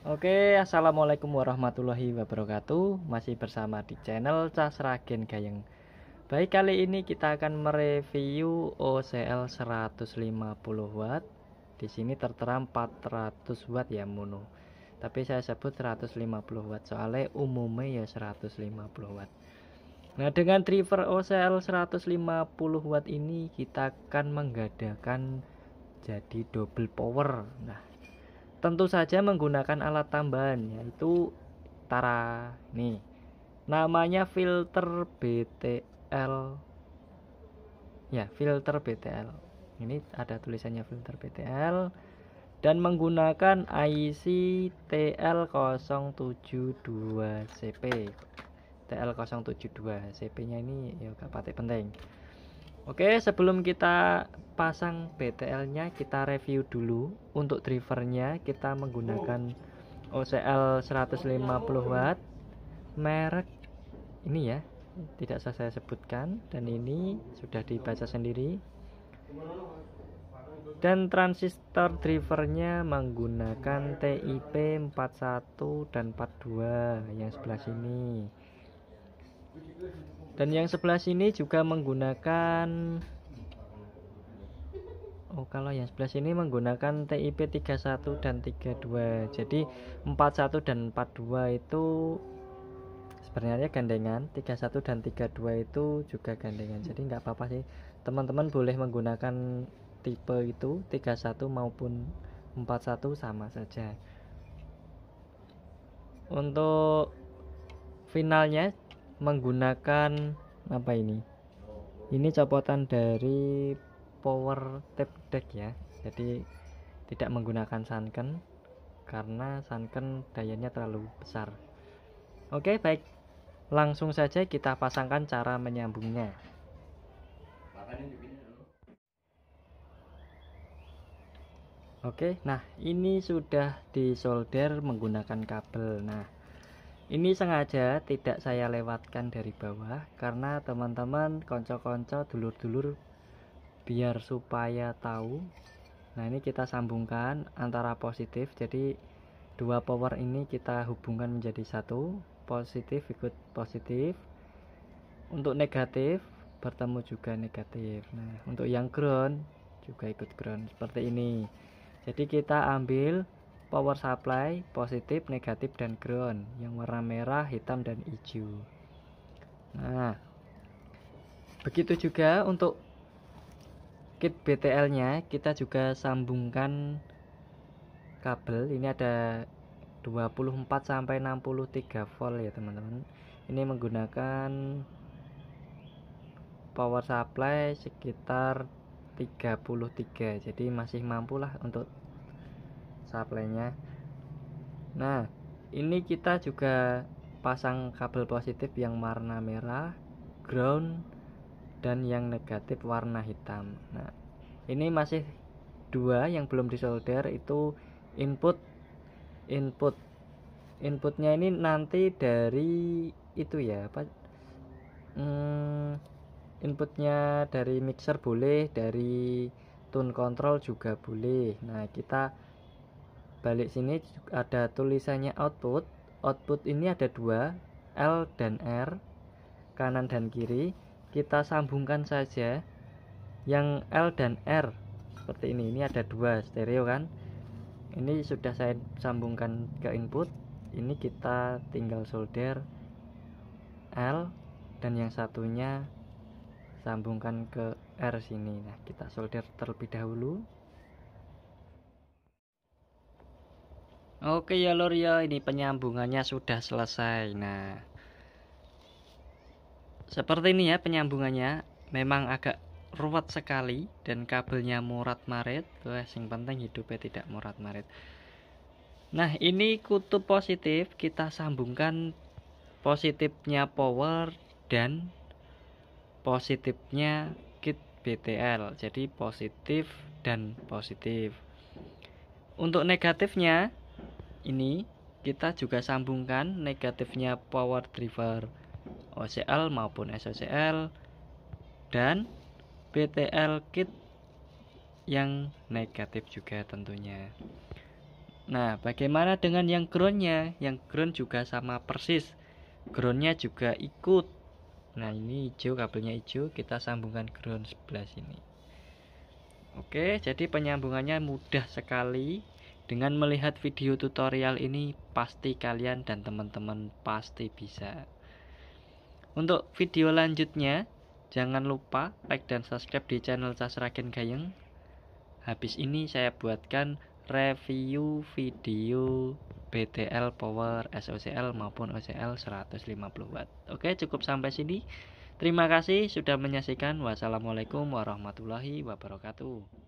Oke, assalamualaikum warahmatullahi wabarakatuh. Masih bersama di channel Casragen Gayeng. Baik, kali ini kita akan mereview OCL 150 watt. Di sini tertera 400 watt ya mono. Tapi saya sebut 150 watt soalnya umumnya ya 150 watt. Nah, dengan driver OCL 150 watt ini kita akan menggadakan jadi double power. Nah, Tentu saja menggunakan alat tambahan yaitu Tara. Nih. Namanya filter BTL. Ya, filter BTL. Ini ada tulisannya filter BTL dan menggunakan IC TL072CP. TL072 CP-nya ini ya gak penting. Oke, sebelum kita pasang BTL-nya kita review dulu. Untuk drivernya kita menggunakan OCL 150 watt merek ini ya tidak usah saya sebutkan dan ini sudah dibaca sendiri dan transistor drivernya menggunakan TIP 41 dan 42 yang sebelah sini dan yang sebelah sini juga menggunakan Oh, kalau yang 11 ini menggunakan TIP 31 dan 32. Jadi 41 dan 42 itu sebenarnya gandengan, 31 dan 32 itu juga gandengan. Jadi nggak apa-apa sih. Teman-teman boleh menggunakan tipe itu 31 maupun 41 sama saja. Untuk finalnya menggunakan apa ini? Ini copotan dari power tap deck ya jadi tidak menggunakan sunken karena sunken dayanya terlalu besar oke baik langsung saja kita pasangkan cara menyambungnya Oke, nah ini sudah disolder menggunakan kabel. Nah, ini sengaja tidak saya lewatkan dari bawah karena teman-teman konco-konco dulur-dulur biar supaya tahu nah ini kita sambungkan antara positif jadi dua power ini kita hubungkan menjadi satu positif ikut positif untuk negatif bertemu juga negatif nah untuk yang ground juga ikut ground seperti ini jadi kita ambil power supply positif negatif dan ground yang warna merah hitam dan hijau nah begitu juga untuk kit BTL nya kita juga sambungkan kabel ini ada 24 sampai 63 volt ya teman-teman ini menggunakan power supply sekitar 33 jadi masih mampulah untuk supply-nya nah ini kita juga pasang kabel positif yang warna merah ground dan yang negatif warna hitam. Nah, ini masih dua yang belum disolder itu input input inputnya ini nanti dari itu ya apa hmm, inputnya dari mixer boleh dari tune control juga boleh nah kita balik sini ada tulisannya output output ini ada dua L dan R kanan dan kiri kita sambungkan saja yang L dan R seperti ini ini ada dua stereo kan ini sudah saya sambungkan ke input ini kita tinggal solder L dan yang satunya sambungkan ke R sini nah kita solder terlebih dahulu oke ya lor ya ini penyambungannya sudah selesai nah seperti ini ya penyambungannya memang agak ruwet sekali dan kabelnya murat marit Wah, yang penting hidupnya tidak murat marit nah ini kutub positif kita sambungkan positifnya power dan positifnya kit BTL jadi positif dan positif untuk negatifnya ini kita juga sambungkan negatifnya power driver OCL maupun SOCL dan PTL kit yang negatif juga tentunya. Nah, bagaimana dengan yang groundnya? Yang ground juga sama persis. Groundnya juga ikut. Nah, ini hijau, kabelnya hijau. Kita sambungkan ground sebelah sini. Oke, jadi penyambungannya mudah sekali. Dengan melihat video tutorial ini, pasti kalian dan teman-teman pasti bisa. Untuk video lanjutnya, jangan lupa like dan subscribe di channel Casragen Gayeng. Habis ini saya buatkan review video BTL Power SOCL maupun OCL 150 Watt. Oke, cukup sampai sini. Terima kasih sudah menyaksikan. Wassalamualaikum warahmatullahi wabarakatuh.